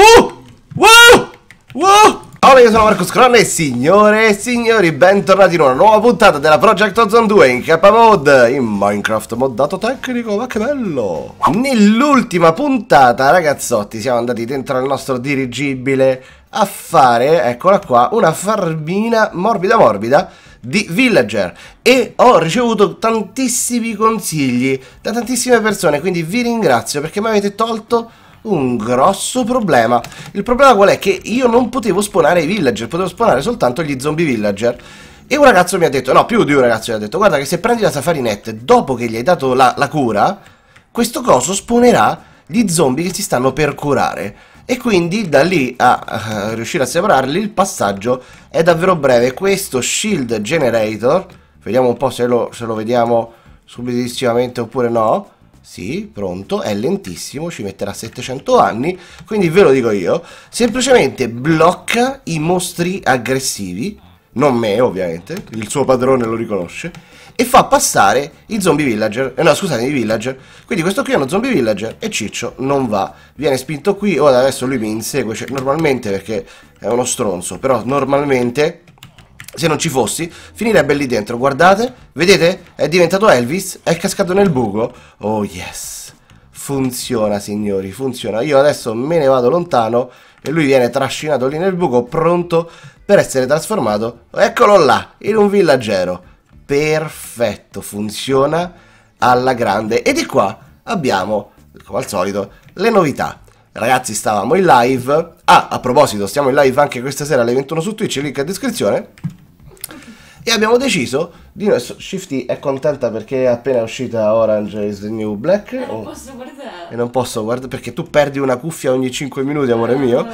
Uh! Wow! Wow! Ciao, io sono Marco Scron e signore e signori, bentornati in una nuova puntata della Project Ozone 2 in K Mode in Minecraft moddato tecnico, ma che bello! Nell'ultima puntata, ragazzotti, siamo andati dentro al nostro dirigibile a fare, eccola qua, una farmina morbida morbida di Villager e ho ricevuto tantissimi consigli da tantissime persone, quindi vi ringrazio perché mi avete tolto un grosso problema. Il problema qual è? Che io non potevo spawnare i villager, potevo spawnare soltanto gli zombie villager. E un ragazzo mi ha detto, no, più di un ragazzo mi ha detto, guarda che se prendi la Safari Net dopo che gli hai dato la, la cura, questo coso spawnerà gli zombie che si stanno per curare. E quindi da lì a uh, riuscire a separarli il passaggio è davvero breve. Questo Shield Generator, vediamo un po' se lo, se lo vediamo subitissimamente oppure no. Sì, pronto, è lentissimo, ci metterà 700 anni, quindi ve lo dico io. Semplicemente blocca i mostri aggressivi, non me ovviamente, il suo padrone lo riconosce, e fa passare i zombie villager, eh, no scusate, i villager. Quindi questo qui è uno zombie villager e Ciccio non va, viene spinto qui, ora adesso lui mi insegue, cioè, normalmente perché è uno stronzo, però normalmente se non ci fossi, finirebbe lì dentro. Guardate, vedete? È diventato Elvis, è cascato nel buco. Oh yes, funziona signori, funziona. Io adesso me ne vado lontano e lui viene trascinato lì nel buco, pronto per essere trasformato, eccolo là, in un villaggero. Perfetto, funziona alla grande. E di qua abbiamo, come al solito, le novità. Ragazzi, stavamo in live. Ah, a proposito, stiamo in live anche questa sera alle 21 su Twitch, link in descrizione e abbiamo deciso di noi. Shifty è contenta perché è appena uscita Orange is the New Black. E non oh. posso guardare. E non posso guardare perché tu perdi una cuffia ogni 5 minuti, amore eh, mio.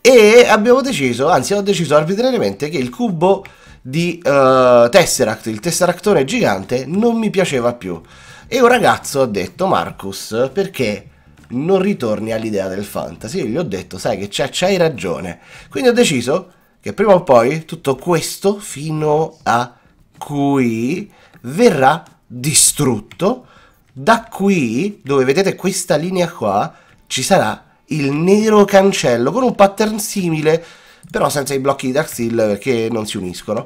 E abbiamo deciso, anzi, ho deciso arbitrariamente che il cubo di uh, Tesseract, il tesseractone gigante, non mi piaceva più. E un ragazzo ha detto, Marcus, perché non ritorni all'idea del fantasy? Io gli ho detto, sai che c'hai ragione. Quindi ho deciso che prima o poi tutto questo fino a qui verrà distrutto. Da qui, dove vedete questa linea qua, ci sarà il nero cancello con un pattern simile, però senza i blocchi di Dark Steel perché non si uniscono.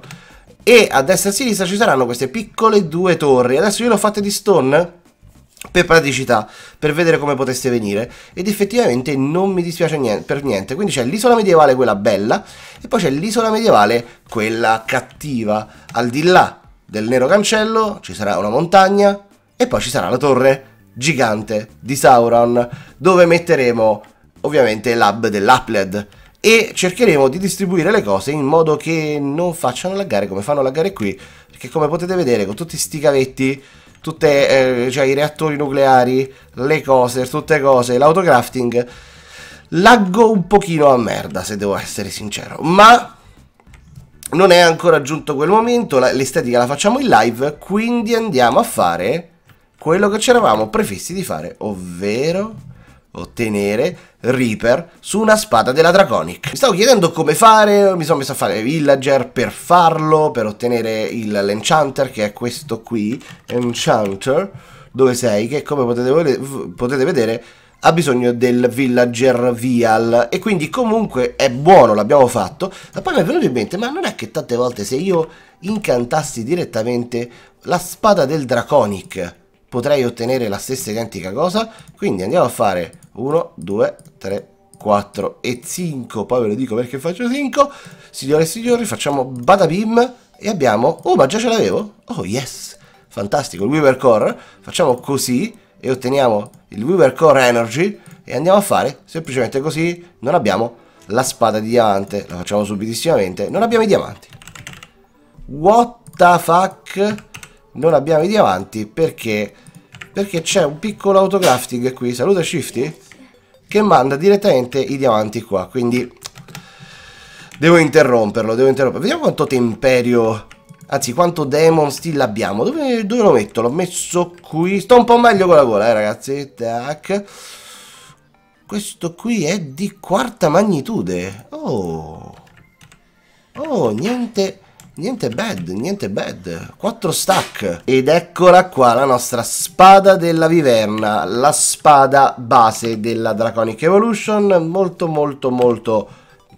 E a destra e a sinistra ci saranno queste piccole due torri. Adesso io le ho fatte di stone per praticità, per vedere come poteste venire ed effettivamente non mi dispiace niente, per niente. Quindi c'è l'isola medievale quella bella e poi c'è l'isola medievale quella cattiva. Al di là del nero cancello ci sarà una montagna e poi ci sarà la torre gigante di Sauron dove metteremo ovviamente l'hub dell'Apled e cercheremo di distribuire le cose in modo che non facciano laggare come fanno laggare qui perché come potete vedere con tutti sti cavetti tutte, eh, cioè i reattori nucleari, le cose, tutte cose, l'autocrafting, laggo un pochino a merda se devo essere sincero, ma non è ancora giunto quel momento, la, l'estetica la facciamo in live, quindi andiamo a fare quello che ci eravamo prefissi di fare, ovvero ottenere Reaper su una spada della Draconic. Mi stavo chiedendo come fare, mi sono messo a fare Villager per farlo, per ottenere l'Enchanter che è questo qui, Enchanter, dove sei, che come potete, potete vedere ha bisogno del villager vial e quindi comunque è buono l'abbiamo fatto ma poi mi è venuto in mente ma non è che tante volte se io incantassi direttamente la spada del draconic potrei ottenere la stessa identica cosa quindi andiamo a fare 1, 2, 3, 4 e 5. Poi ve lo dico perché faccio 5. Signore e signori, facciamo badabim e abbiamo... Oh, ma già ce l'avevo? Oh, yes! Fantastico, il Weaver Core. Facciamo così e otteniamo il Weaver Core Energy e andiamo a fare semplicemente così. Non abbiamo la spada di diamante, la facciamo subitissimamente. Non abbiamo i diamanti. What the fuck? Non abbiamo i diamanti perché... Perché c'è un piccolo autocrafting qui. Saluta Shifty che manda direttamente i diamanti qua, quindi devo interromperlo, devo interromperlo. Vediamo quanto temperio, anzi quanto demon still abbiamo. Dove, dove lo metto? L'ho messo qui, sto un po' meglio con la gola, eh ragazzi, tac. Questo qui è di quarta magnitudine. oh, oh, niente Niente bad, niente bad. 4 stack. Ed eccola qua la nostra spada della viverna, la spada base della Draconic Evolution. Molto molto molto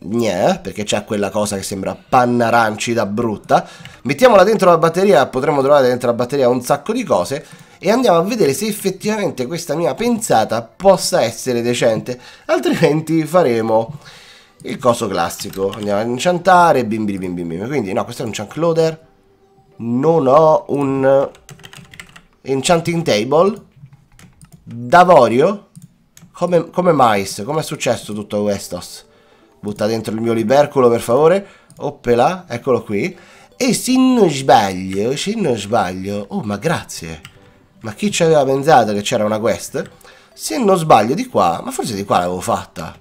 Gne, perché c'è quella cosa che sembra panna rancida brutta. Mettiamola dentro la batteria, potremmo trovare dentro la batteria un sacco di cose e andiamo a vedere se effettivamente questa mia pensata possa essere decente, altrimenti faremo il coso classico. Andiamo a enchantare. bim bim bim bim. Quindi no, questo è un chunk loader. Non ho un enchanting table. D'avorio. Come, come mais? Come è successo tutto questo? Butta dentro il mio libercolo per favore. Oppela, eccolo qui. E se non sbaglio, se non sbaglio... Oh, ma grazie. Ma chi ci aveva pensato che c'era una quest? Se non sbaglio di qua, ma forse di qua l'avevo fatta.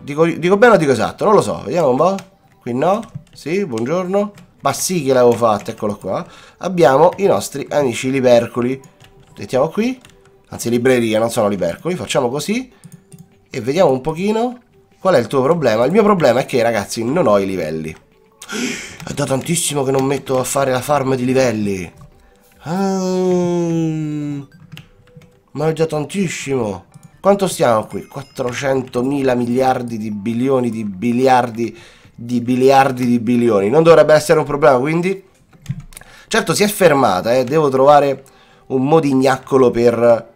Dico, dico bene o dico esatto? Non lo so, vediamo un po'. Qui no? Sì, buongiorno. Ma sì che l'avevo fatta, eccolo qua. Abbiamo i nostri amici libercoli. Mettiamo qui. Anzi, libreria, non sono libercoli. Facciamo così. E vediamo un pochino qual è il tuo problema. Il mio problema è che, ragazzi, non ho i livelli. È da tantissimo che non metto a fare la farm di livelli. Ah, ma è già tantissimo. Quanto stiamo qui? 400 mila miliardi di bilioni di biliardi di biliardi di bilioni. Non dovrebbe essere un problema, quindi... Certo, si è fermata, eh. Devo trovare un modignaccolo per...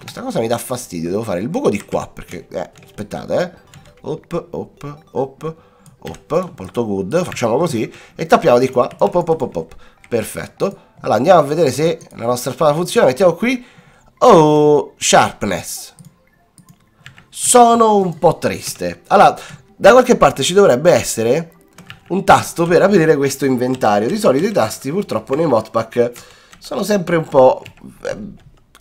Questa cosa mi dà fastidio. Devo fare il buco di qua, perché... Eh, aspettate, eh. Op, op, op, op. Molto good. Facciamo così. E tappiamo di qua. Op, op, op, op, op. Perfetto. Allora, andiamo a vedere se la nostra spada funziona. Mettiamo qui Oh, sharpness. Sono un po' triste. Allora, da qualche parte ci dovrebbe essere un tasto per aprire questo inventario. Di solito i tasti purtroppo nei modpack sono sempre un po' eh,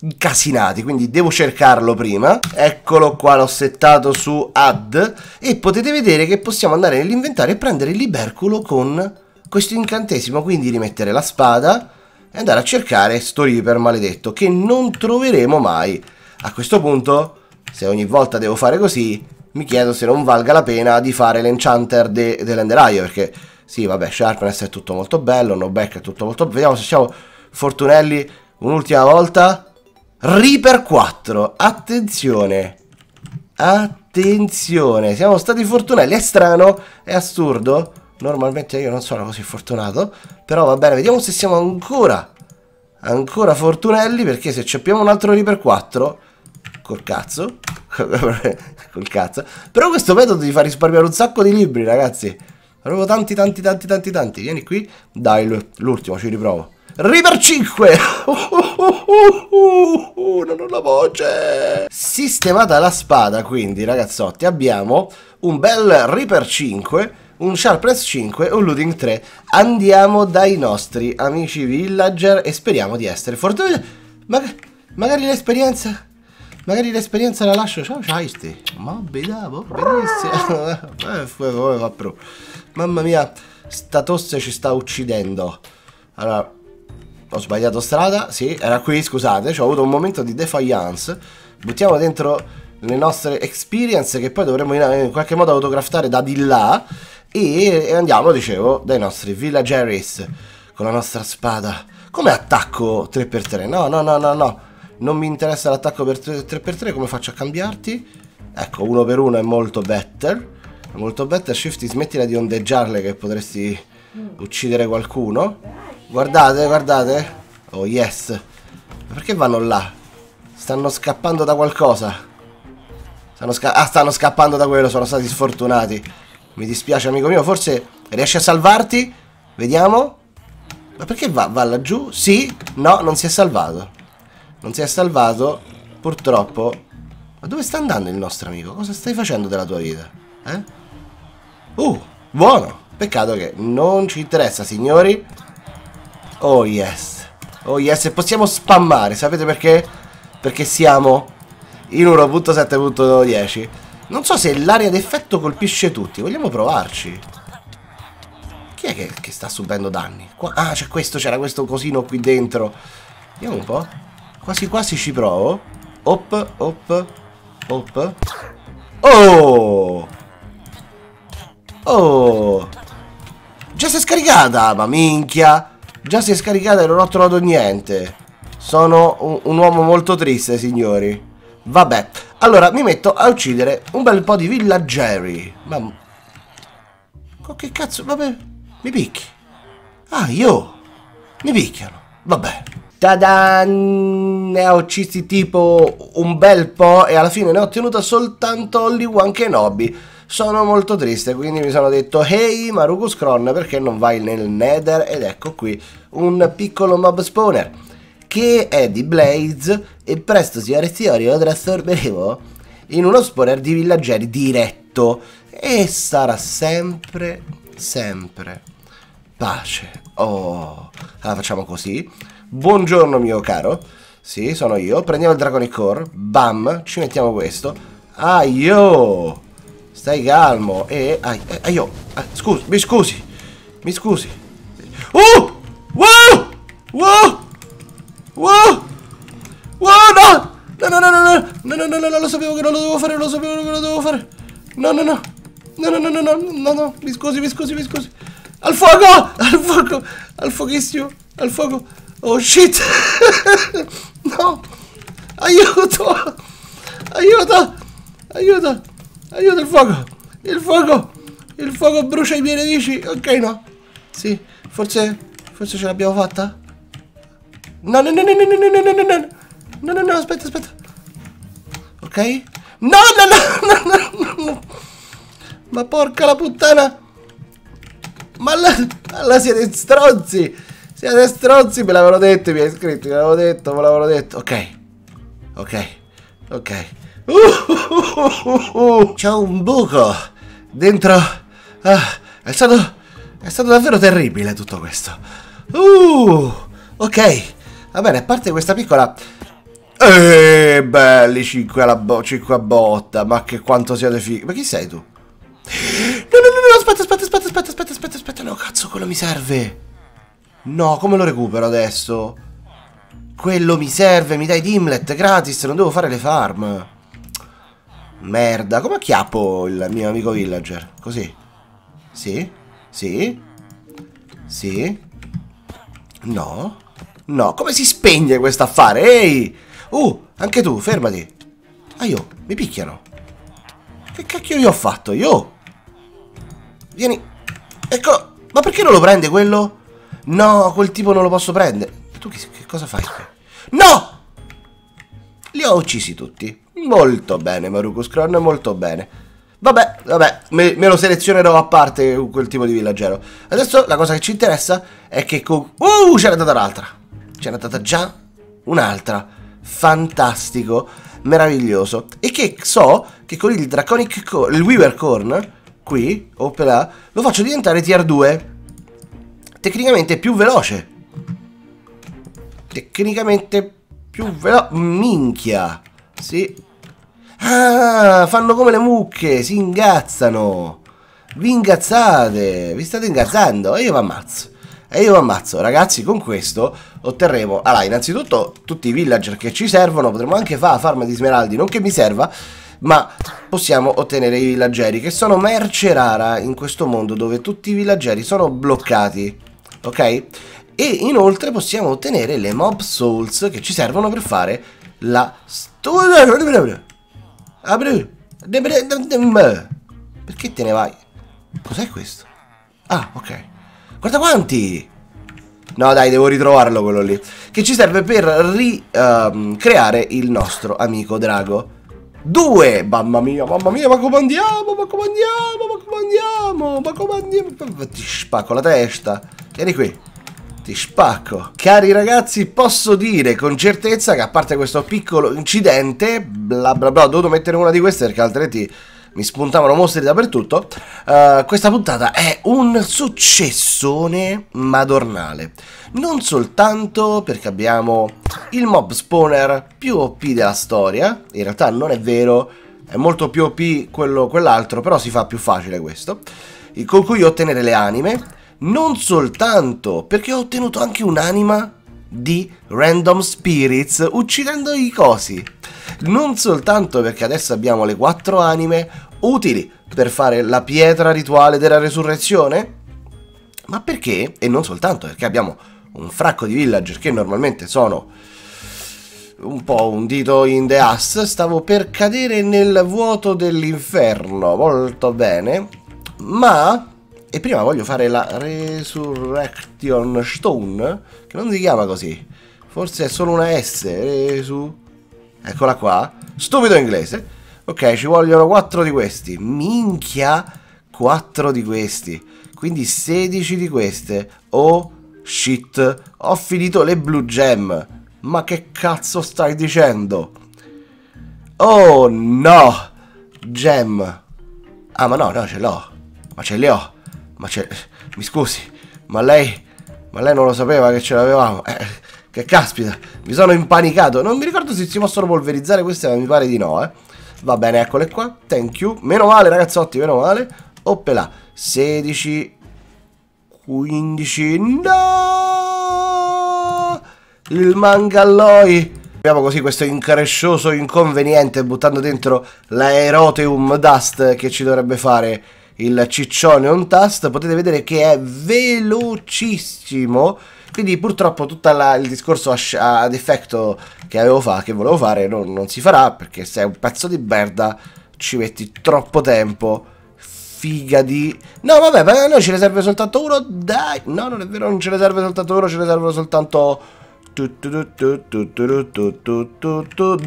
incasinati, quindi devo cercarlo prima. Eccolo qua, l'ho settato su add e potete vedere che possiamo andare nell'inventario e prendere il libercolo con questo incantesimo, quindi rimettere la spada e andare a cercare sto Reaper maledetto che non troveremo mai. A questo punto, se ogni volta devo fare così, mi chiedo se non valga la pena di fare l'enchanter de dell'enderaio perché sì, vabbè, sharpness è tutto molto bello, no back è tutto molto bello. Vediamo se siamo fortunelli un'ultima volta. Reaper 4, attenzione. Attenzione, siamo stati fortunelli, è strano, è assurdo. Normalmente io non sono così fortunato. Però va bene, vediamo se siamo ancora, ancora fortunelli. Perché se ci abbiamo un altro Reaper 4, col cazzo, col cazzo. Però questo metodo ti fa risparmiare un sacco di libri, ragazzi. Proprio tanti, tanti, tanti, tanti, tanti. Vieni qui. Dai, l'ultimo, ci riprovo. Reaper 5! Uh, uh, uh, non ho la voce! Sistemata la spada, quindi, ragazzotti, abbiamo un bel Reaper 5 un Sharpress 5 e un Looting 3. Andiamo dai nostri amici villager e speriamo di essere fortunati. Ma magari l'esperienza... Magari l'esperienza la lascio... Ciao, ciao, sti. Ma bedavo, benissimo. Eh, Mamma mia, sta tosse ci sta uccidendo. Allora, ho sbagliato strada, sì, era qui, scusate, cioè, ho avuto un momento di defiance. Buttiamo dentro le nostre experience che poi dovremmo in, qualche modo autocraftare da di là e andiamo, dicevo, dai nostri villageris con la nostra spada. Come attacco 3x3? No, no, no, no, no. Non mi interessa l'attacco per 3x3, come faccio a cambiarti? Ecco, 1x1 è molto better. È molto better. Shifty, smettila di ondeggiarle che potresti mm. uccidere qualcuno. Guardate, guardate. Oh, yes. Ma perché vanno là? Stanno scappando da qualcosa. Stanno sca ah, stanno scappando da quello, sono stati sfortunati. Mi dispiace amico mio, forse riesci a salvarti? Vediamo. Ma perché va? Va laggiù? Sì? No, non si è salvato. Non si è salvato, purtroppo. Ma dove sta andando il nostro amico? Cosa stai facendo della tua vita? Eh? Uh, buono! Peccato che non ci interessa, signori. Oh yes. Oh yes, e possiamo spammare, sapete perché? Perché siamo in 1.7.10 non so se l'area d'effetto colpisce tutti, vogliamo provarci. Chi è che, che sta subendo danni? Qua, ah, c'è questo, c'era questo cosino qui dentro. Vediamo un po'. Quasi quasi ci provo. Op, op, op. Oh! Oh! Già si è scaricata, ma minchia! Già si è scaricata e non ho trovato niente. Sono un, un uomo molto triste, signori. Vabbè, allora mi metto a uccidere un bel po' di villageri. Ma... Che cazzo, vabbè, mi picchi. Ah, io? Mi picchiano, vabbè. Tadan! Ne ho uccisi tipo un bel po' e alla fine ne ho ottenuta soltanto Holly One Kenobi. Sono molto triste, quindi mi sono detto Ehi hey, Maruku perché non vai nel Nether? Ed ecco qui un piccolo mob spawner che è di Blaze e presto signore e signori lo trasformeremo in uno spawner di villaggeri diretto e sarà sempre, sempre pace. Oh, allora facciamo così. Buongiorno mio caro, sì sono io, prendiamo il Dragonic Core, bam, ci mettiamo questo. Aio, stai calmo e eh, aio, ah, scusi, mi scusi, mi scusi. oh Wow! Wow! Wow! Wow, no! No, no, no, no, no, no, no, no, no, no, lo sapevo che non lo dovevo fare, lo sapevo che non lo dovevo fare. No, no, no. No, no, no, no, no, no, no, mi scusi, mi scusi, mi scusi. Al fuoco! Al fuoco! Al fuochissimo! Al fuoco! Oh shit! no! Aiuto! Aiuto! Aiuto! Aiuto il fuoco! Il fuoco! Il fuoco brucia i miei nemici! Ok no! Sì, forse... forse ce l'abbiamo fatta? No, no, no, no, no, no, no, no, no, no, no. No, no, no, aspetta, aspetta. Ok? No, no, no, no, no, no. Ma porca la puttana. Ma la, la siete stronzi. Siete stronzi, me l'avevano detto mi miei scritto, me l'avevo detto, me l'avevano detto. Ok. Ok. Ok. Uh, uh, uh, C'è un buco dentro. Ah, è stato. È stato davvero terribile tutto questo. Uh, ok. Va bene, a parte questa piccola... Eeeh, belli 5 alla bo a botta, ma che quanto siete fighi. Ma chi sei tu? No, no, no, no, aspetta, aspetta, aspetta, aspetta, aspetta, aspetta, aspetta, no, cazzo, quello mi serve. No, come lo recupero adesso? Quello mi serve, mi dai Dimlet gratis, non devo fare le farm. Merda, come acchiappo il mio amico villager? Così. Sì? Sì? Sì? No? No, come si spegne questo affare? Ehi! Uh, anche tu, fermati. Ah, io, mi picchiano. Che cacchio io ho fatto, io? Vieni. Ecco, ma perché non lo prende quello? No, quel tipo non lo posso prendere. Tu che, che cosa fai? No! Li ho uccisi tutti. Molto bene, Maruko Scron, molto bene. Vabbè, vabbè, me, me, lo selezionerò a parte quel tipo di villaggero. Adesso la cosa che ci interessa è che con... Uh, c'era n'è andata l'altra! c'è andata già un'altra. Fantastico, meraviglioso. E che so che con il Draconic Corn, il Weaver Corn, qui, opera, lo faccio diventare tier 2. Tecnicamente più veloce. Tecnicamente più veloce. Minchia. Sì. Ah, fanno come le mucche, si ingazzano. Vi ingazzate, vi state ingazzando io vi ammazzo e io ammazzo. Ragazzi, con questo otterremo, allora, innanzitutto tutti i villager che ci servono, potremmo anche fare farma di smeraldi, non che mi serva, ma possiamo ottenere i villageri che sono merce rara in questo mondo dove tutti i villageri sono bloccati, ok? E inoltre possiamo ottenere le mob souls che ci servono per fare la... Perché te ne vai? Cos'è questo? Ah, ok. Guarda quanti! No dai, devo ritrovarlo quello lì. Che ci serve per ricreare ehm, uh, il nostro amico drago. Due! Mamma mia, mamma mia, ma come andiamo, ma come andiamo, ma come andiamo, ma come andiamo... Ti spacco la testa. Vieni qui. Ti spacco. Cari ragazzi, posso dire con certezza che a parte questo piccolo incidente, bla bla bla, ho dovuto mettere una di queste perché altrimenti mi spuntavano mostri dappertutto, uh, questa puntata è un successone madornale. Non soltanto perché abbiamo il mob spawner più OP della storia, in realtà non è vero, è molto più OP quell'altro, però si fa più facile questo, con cui ottenere le anime, non soltanto perché ho ottenuto anche un'anima di Random Spirits uccidendo i cosi. Non soltanto perché adesso abbiamo le quattro anime, utili per fare la pietra rituale della resurrezione? Ma perché? E non soltanto perché abbiamo un fracco di villager che normalmente sono un po' un dito in the ass, stavo per cadere nel vuoto dell'inferno, molto bene, ma... E prima voglio fare la Resurrection Stone, che non si chiama così, forse è solo una S, Resu... Eccola qua, stupido inglese, Ok, ci vogliono 4 di questi. Minchia, 4 di questi. Quindi 16 di queste. Oh, shit. Ho finito le blue gem. Ma che cazzo stai dicendo? Oh, no. Gem. Ah, ma no, no, ce l'ho. Ma ce le ho. Ma ce... Mi scusi, ma lei... Ma lei non lo sapeva che ce l'avevamo. Eh, che caspita, mi sono impanicato. Non mi ricordo se si possono polverizzare queste, ma mi pare di no, eh. Va bene, eccole qua. Thank you. Meno male, ragazzotti, meno male. Oppela. 16, 15. No! Il mangalloi. Abbiamo così questo increscioso inconveniente buttando dentro l'aeroteum dust che ci dovrebbe fare il ciccione on task, potete vedere che è velocissimo. Quindi purtroppo tutto il discorso ad effetto che avevo fa, che volevo fare non, non si farà perché se è un pezzo di merda ci metti troppo tempo. Figa di... No vabbè, ma a noi ce ne serve soltanto uno, dai! No, non è vero, non ce ne serve soltanto uno, ce ne servono soltanto...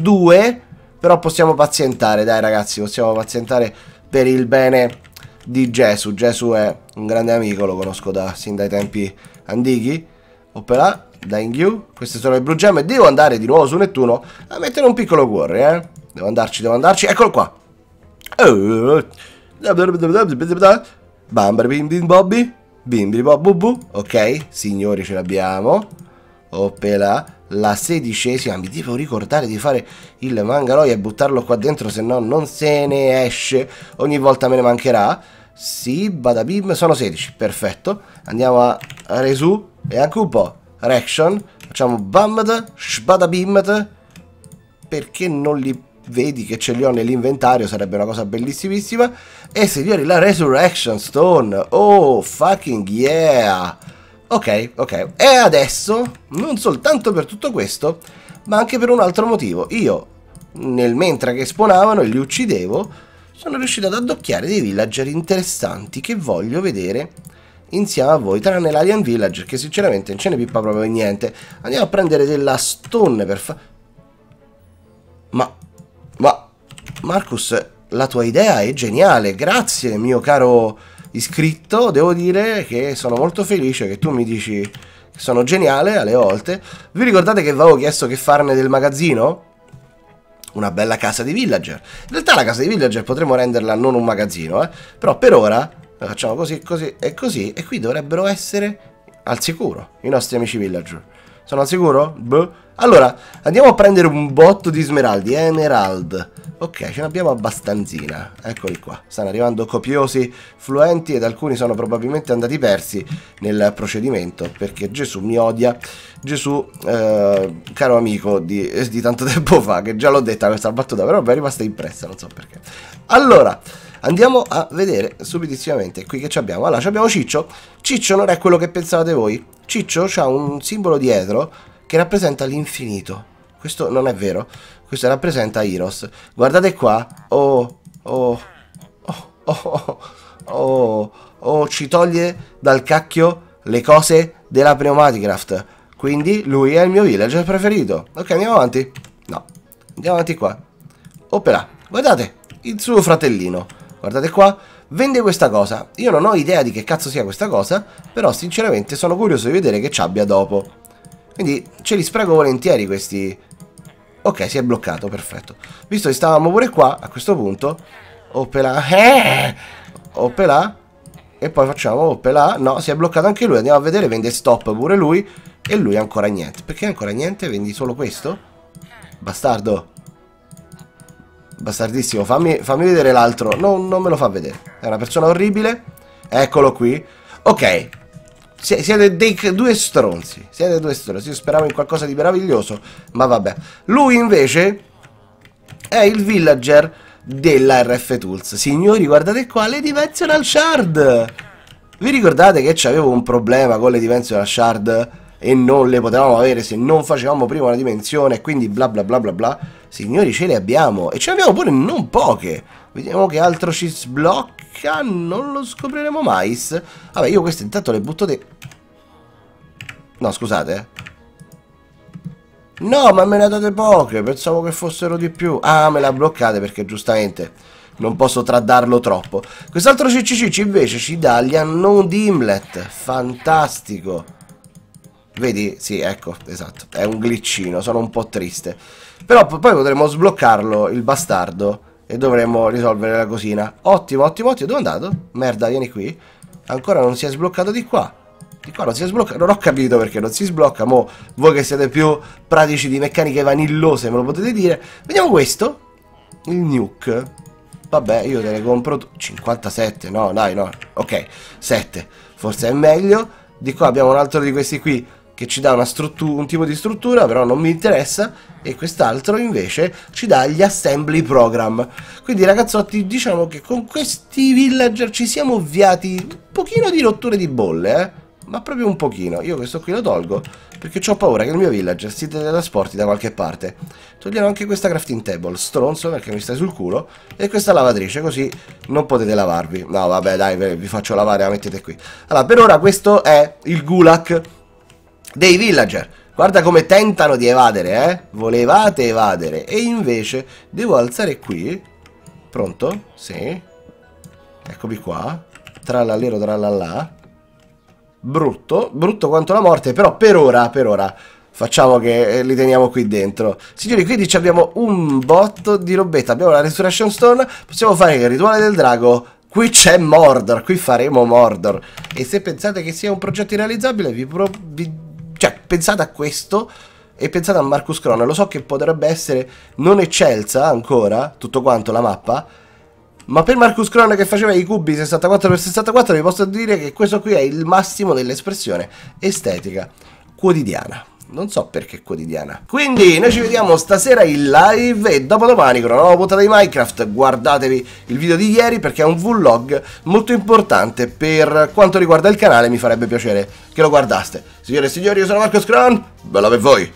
Due? Però possiamo pazientare, dai ragazzi, possiamo pazientare per il bene di Gesù. Gesù è un grande amico, lo conosco da, sin dai tempi antichi. Opera, Dengyu, queste sono le blu e Devo andare di nuovo su Nettuno a mettere un piccolo cuore, eh. Devo andarci, devo andarci. Eccolo qua. Bamber bim bim bobby. Bimbi bim bob bu. Ok, signori ce l'abbiamo. Opela la sedicesima. Mi devo ricordare di fare il mangaloi e buttarlo qua dentro, se no non se ne esce. Ogni volta me ne mancherà. Sì, badabim, sono 16, perfetto. Andiamo a resu e anche un po'. Reaction, facciamo bammed, shbadabimed. Perché non li vedi che ce li ho nell'inventario, sarebbe una cosa bellissimissima. E signori, la Resurrection Stone, oh fucking yeah! Ok, ok. E adesso, non soltanto per tutto questo, ma anche per un altro motivo. Io, nel mentre che spawnavano e li uccidevo, sono riuscito ad addocchiare dei villager interessanti che voglio vedere insieme a voi, tranne l'Alien Village, che sinceramente non ce ne pippa proprio niente. Andiamo a prendere della stone per fa... Ma... Ma... Marcus, la tua idea è geniale, grazie mio caro iscritto, devo dire che sono molto felice che tu mi dici che sono geniale alle volte. Vi ricordate che vi avevo chiesto che farne del magazzino? Una bella casa di villager. In realtà la casa di villager potremmo renderla non un magazzino, eh? però per ora la facciamo così, così e così e qui dovrebbero essere al sicuro i nostri amici villager. Sono al sicuro? Boh. Allora, andiamo a prendere un botto di smeraldi, Emerald. Ok, ce n'abbiamo abbastanzina. Eccoli qua. Stanno arrivando copiosi fluenti ed alcuni sono probabilmente andati persi nel procedimento perché Gesù mi odia. Gesù, eh, caro amico di, eh, di, tanto tempo fa, che già l'ho detta questa battuta, però mi è rimasta impressa, non so perché. Allora, andiamo a vedere subitissimamente qui che abbiamo. Allora, abbiamo Ciccio. Ciccio non è quello che pensavate voi. Ciccio ha un simbolo dietro che rappresenta l'infinito. Questo non è vero. Questo rappresenta Eros. Guardate qua. Oh, oh, oh, oh, oh, oh, oh, ci toglie dal cacchio le cose della Pneumaticraft. Quindi lui è il mio villager preferito. Ok, andiamo avanti. No, andiamo avanti qua. Opera, guardate, il suo fratellino. Guardate qua, vende questa cosa. Io non ho idea di che cazzo sia questa cosa, però sinceramente sono curioso di vedere che ci abbia dopo. Quindi ce li sprego volentieri questi, Ok, si è bloccato, perfetto. Visto che stavamo pure qua, a questo punto... Oppela... Eh! Oppela... E poi facciamo oppela... No, si è bloccato anche lui. Andiamo a vedere, vende stop pure lui. E lui ancora niente. Perché ancora niente? Vendi solo questo? Bastardo. Bastardissimo. Fammi, fammi vedere l'altro. No, non me lo fa vedere. È una persona orribile. Eccolo qui. Ok, siete dei due stronzi. Siete due stronzi. Io speravo in qualcosa di meraviglioso, ma vabbè. Lui invece è il villager della RF Tools. Signori, guardate qua le Dimensional Shard. Vi ricordate che c'avevo un problema con le Dimensional Shard e non le potevamo avere se non facevamo prima una dimensione, quindi bla bla bla bla bla. Signori, ce le abbiamo e ce ne abbiamo pure non poche. Vediamo che altro ci sblocca. Chissà, non lo scopriremo mai. Vabbè, io queste intanto le butto dentro. No, scusate. No, ma me ne date poche. Pensavo che fossero di più. Ah, me la bloccate perché giustamente non posso tradarlo troppo. Quest'altro CCCC invece ci dà gli unknown dimlet Fantastico. Vedi? Sì, ecco, esatto. È un glitchino, sono un po' triste. Però poi potremmo sbloccarlo, il bastardo e dovremmo risolvere la cosina. Ottimo, ottimo, ottimo. Dove è andato? Merda, vieni qui. Ancora non si è sbloccato di qua. Di qua non si è sbloccato. Non ho capito perché non si sblocca. Mo, voi che siete più pratici di meccaniche vanillose me lo potete dire. Vediamo questo. Il nuke. Vabbè, io te ne compro 57. No, dai, no. Ok, 7. Forse è meglio. Di qua abbiamo un altro di questi qui che ci dà un tipo di struttura, però non mi interessa, e quest'altro invece ci dà gli assembly program. Quindi ragazzotti, diciamo che con questi villager ci siamo avviati un pochino di rotture di bolle, eh? ma proprio un pochino. Io questo qui lo tolgo perché ho paura che il mio villager si teletrasporti da qualche parte. Togliamo anche questa crafting table, stronzo perché mi stai sul culo, e questa lavatrice così non potete lavarvi. No vabbè dai, vi faccio lavare, la mettete qui. Allora, per ora questo è il gulag dei villager. Guarda come tentano di evadere, eh? Volevate evadere. E invece devo alzare qui. Pronto? Sì. Eccomi qua. Trallallero trallallà. Brutto. Brutto quanto la morte, però per ora, per ora... Facciamo che eh, li teniamo qui dentro. Signori, quindi abbiamo un botto di robetta. Abbiamo la Restoration Stone. Possiamo fare il rituale del drago qui c'è Mordor, qui faremo Mordor. E se pensate che sia un progetto irrealizzabile, vi, vi, cioè, pensate a questo e pensate a Marcus Crona. Lo so che potrebbe essere non eccelsa ancora, tutto quanto, la mappa, ma per Marcus Crona che faceva i cubi 64x64 vi posso dire che questo qui è il massimo dell'espressione estetica quotidiana non so perché quotidiana. Quindi noi ci vediamo stasera in live e dopodomani con una nuova puntata di Minecraft. Guardatevi il video di ieri perché è un vlog molto importante per quanto riguarda il canale, mi farebbe piacere che lo guardaste. Signore e signori, io sono Marco Scron, bella per voi!